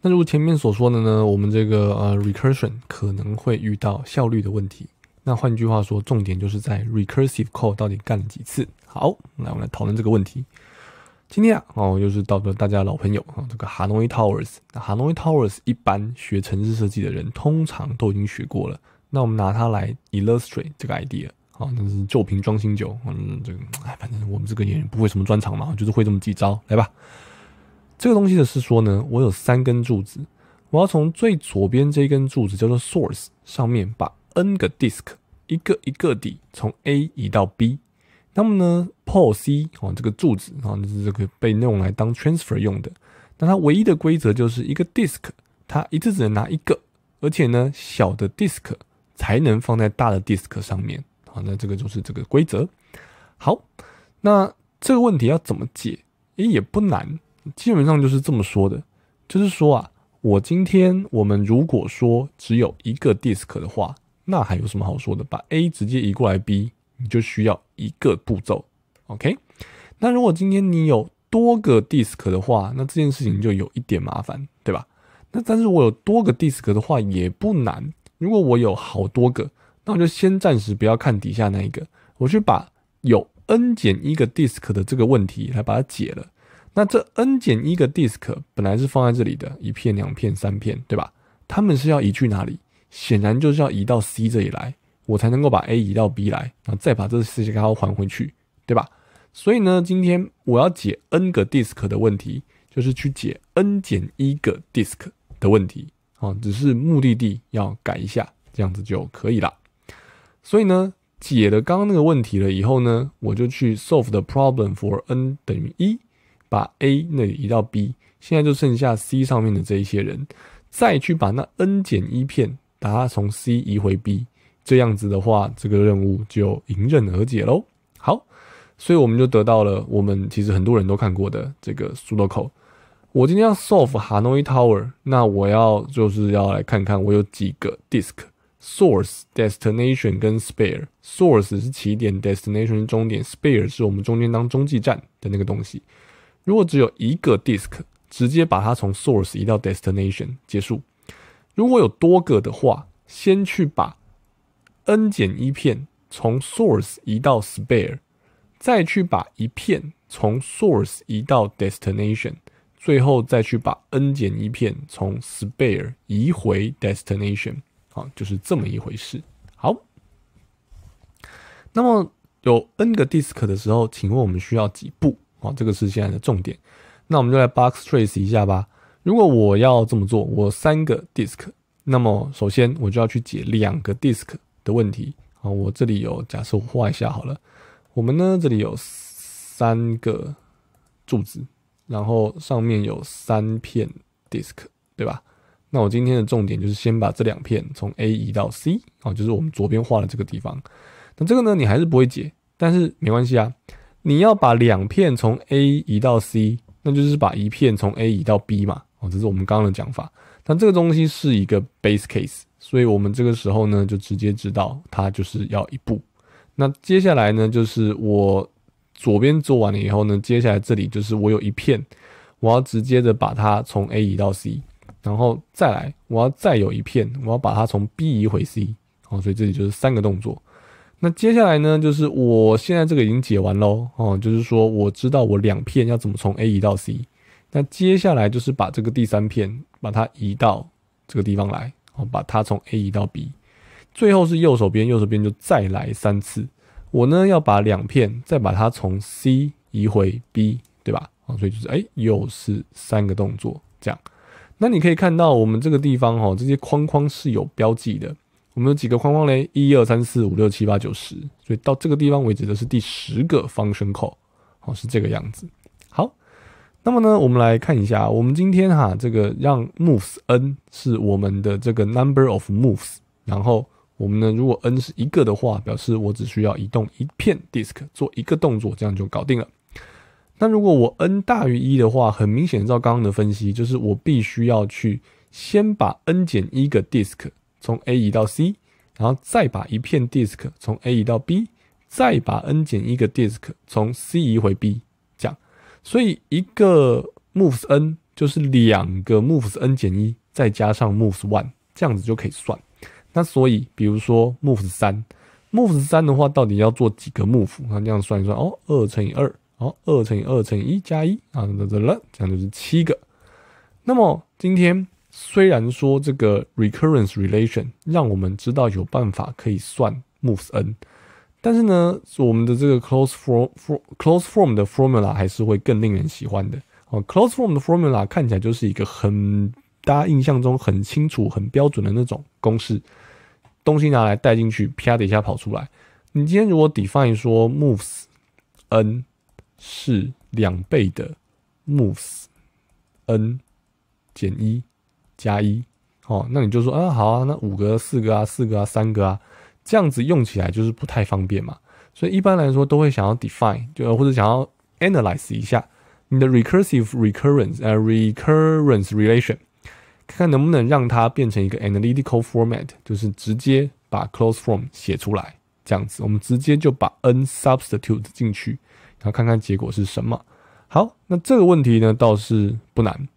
那如前面所说的呢，我们这个呃 recursion 可能会遇到效率的问题。那换句话说，重点就是在 recursive call 到底干了几次。好，那我们来讨论这个问题。今天啊，哦，又是到了大家老朋友啊，这个 Hanoi Towers。那 Hanoi Towers 一般学城市设计的人通常都已经学过了。那我们拿它来 illustrate 这个 idea。好，那是旧瓶装新酒。嗯，这个反正我们这个也不会什么专长嘛，就是会这么几招，来吧。这个东西的是说呢，我有三根柱子，我要从最左边这一根柱子叫做 source 上面把 n 个 disk 一个一个地从 A 移到 B。那么呢，pole C 哦这个柱子啊就是这个被用来当 transfer 用的。那它唯一的规则就是一个 disk 它一次只能拿一个，而且呢小的 disk 才能放在大的 disk 上面。好，那这个就是这个规则。好，那这个问题要怎么解？哎，也不难。基本上就是这么说的，就是说啊，我今天我们如果说只有一个 disk 的话，那还有什么好说的？把 A 直接移过来 B，你就需要一个步骤，OK？那如果今天你有多个 disk 的话，那这件事情就有一点麻烦，对吧？那但是我有多个 disk 的话也不难，如果我有好多个，那我就先暂时不要看底下那一个，我去把有 n 减一个 disk 的这个问题来把它解了。那这 n 减一个 disk 本来是放在这里的，一片、两片、三片，对吧？它们是要移去哪里？显然就是要移到 C 这里来，我才能够把 A 移到 B 来，然后再把这四情给号还回去，对吧？所以呢，今天我要解 n 个 disk 的问题，就是去解 n 减一个 disk 的问题，啊，只是目的地要改一下，这样子就可以了。所以呢，解了刚刚那个问题了以后呢，我就去 solve the problem for n 等于一。把 A 那里移到 B，现在就剩下 C 上面的这一些人，再去把那 n 减一片，把它从 C 移回 B。这样子的话，这个任务就迎刃而解喽。好，所以我们就得到了我们其实很多人都看过的这个苏洛口。我今天要 solve 哈诺伊 e r 那我要就是要来看看我有几个 disk，source destination 跟 spare。source 是起点，destination 终点，spare 是我们中间当中继站的那个东西。如果只有一个 disk，直接把它从 source 移到 destination 结束。如果有多个的话，先去把 n 减一片从 source 移到 spare，再去把一片从 source 移到 destination，最后再去把 n 减一片从 spare 移回 destination。好，就是这么一回事。好，那么有 n 个 disk 的时候，请问我们需要几步？好，这个是现在的重点，那我们就来 box trace 一下吧。如果我要这么做，我三个 disk，那么首先我就要去解两个 disk 的问题。好，我这里有，假设画一下好了。我们呢，这里有三个柱子，然后上面有三片 disk，对吧？那我今天的重点就是先把这两片从 A 移到 C，好，就是我们左边画的这个地方。那这个呢，你还是不会解，但是没关系啊。你要把两片从 A 移到 C，那就是把一片从 A 移到 B 嘛，哦，这是我们刚刚的讲法。但这个东西是一个 base case，所以我们这个时候呢，就直接知道它就是要一步。那接下来呢，就是我左边做完了以后呢，接下来这里就是我有一片，我要直接的把它从 A 移到 C，然后再来，我要再有一片，我要把它从 B 移回 C，哦，所以这里就是三个动作。那接下来呢，就是我现在这个已经解完喽哦，就是说我知道我两片要怎么从 A 移到 C，那接下来就是把这个第三片把它移到这个地方来哦，把它从 A 移到 B，最后是右手边，右手边就再来三次，我呢要把两片再把它从 C 移回 B，对吧？啊，所以就是哎又是三个动作这样，那你可以看到我们这个地方哈，这些框框是有标记的。我们有几个框框嘞，一二三四五六七八九十，所以到这个地方为止的是第十个方身扣，好是这个样子。好，那么呢，我们来看一下，我们今天哈，这个让 moves n 是我们的这个 number of moves，然后我们呢，如果 n 是一个的话，表示我只需要移动一片 disk 做一个动作，这样就搞定了。那如果我 n 大于一的话，很明显，照刚刚的分析，就是我必须要去先把 n 减一个 disk。从 A 移到 C，然后再把一片 disk 从 A 移到 B，再把 n 减一个 disk 从 C 移回 B，这样。所以一个 move s n，就是两个 move s n 减一，再加上 move s one，这样子就可以算。那所以，比如说 move s 三，move s 三的话，到底要做几个 move？那这样算一算，哦，二乘以二，哦，二乘以二乘以一加一，啊，这样就是七个。那么今天。虽然说这个 recurrence relation 让我们知道有办法可以算 moves n，但是呢，我们的这个 c l o s e form c l o s e form 的 formula 还是会更令人喜欢的。哦，c l o s e form 的 formula 看起来就是一个很大家印象中很清楚、很标准的那种公式，东西拿来带进去，啪的一下跑出来。你今天如果 define 说 moves n 是两倍的 moves n 减一。加一哦，那你就说啊，好啊，那五个、四个啊、四个啊、三个啊，这样子用起来就是不太方便嘛。所以一般来说都会想要 define 就或者想要 analyze 一下你的 recursive recurrence 呃 recurrence relation，看看能不能让它变成一个 analytical format，就是直接把 c l o s e form 写出来这样子。我们直接就把 n substitute 进去，然后看看结果是什么。好，那这个问题呢倒是不难。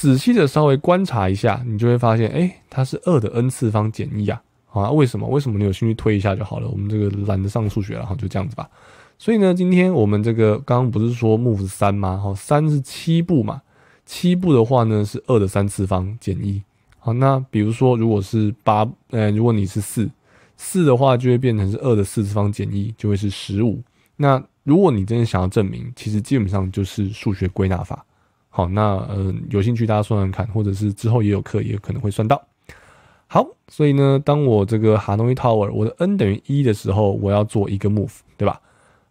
仔细的稍微观察一下，你就会发现，哎，它是二的 n 次方减一啊！好，为什么？为什么？你有兴趣推一下就好了。我们这个懒得上数学了，好，就这样子吧。所以呢，今天我们这个刚刚不是说 v 是三吗？好，三是七步嘛。七步的话呢，是二的三次方减一。好，那比如说，如果是八，呃，如果你是四，四的话就会变成是二的四次方减一，就会是十五。那如果你真的想要证明，其实基本上就是数学归纳法。好，那嗯，有兴趣大家算算看，或者是之后也有课，也可能会算到。好，所以呢，当我这个哈农伊塔尔，我的 n 等于一的时候，我要做一个 move，对吧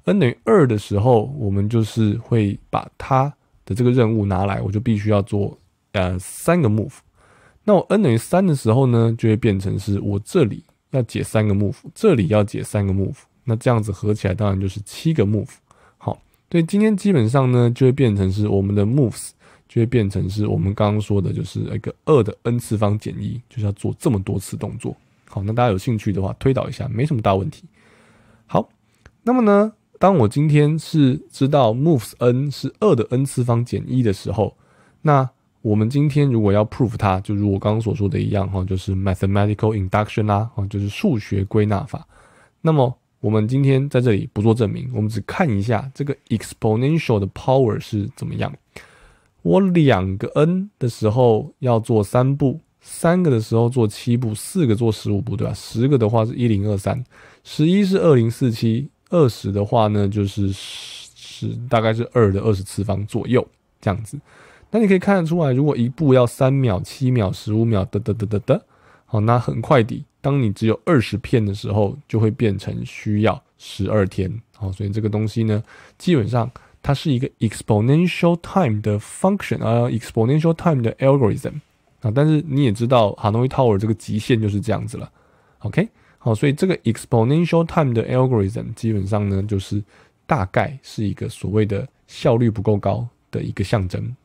？n 等于二的时候，我们就是会把它的这个任务拿来，我就必须要做呃三个 move。那我 n 等于三的时候呢，就会变成是我这里要解三个 move，这里要解三个 move，那这样子合起来当然就是七个 move。好，所以今天基本上呢，就会变成是我们的 moves。就会变成是我们刚刚说的，就是一个二的 n 次方减一，就是要做这么多次动作。好，那大家有兴趣的话，推导一下，没什么大问题。好，那么呢，当我今天是知道 moves n 是二的 n 次方减一的时候，那我们今天如果要 prove 它，就如我刚刚所说的一样哈，就是 mathematical induction 啦，哈，就是数学归纳法。那么我们今天在这里不做证明，我们只看一下这个 exponential 的 power 是怎么样。我两个 n 的时候要做三步，三个的时候做七步，四个做十五步，对吧？十个的话是一零二三，十一是二零四七，二十的话呢就是十，大概是二的二十次方左右这样子。那你可以看得出来，如果一步要三秒、七秒、十五秒，得得得得得，好，那很快的。当你只有二十片的时候，就会变成需要十二天。好，所以这个东西呢，基本上。它是一个 exponential time 的 function 啊，exponential time 的 algorithm 啊，但是你也知道哈诺伊塔尔这个极限就是这样子了，OK，好，所以这个 exponential time 的 algorithm 基本上呢，就是大概是一个所谓的效率不够高的一个象征。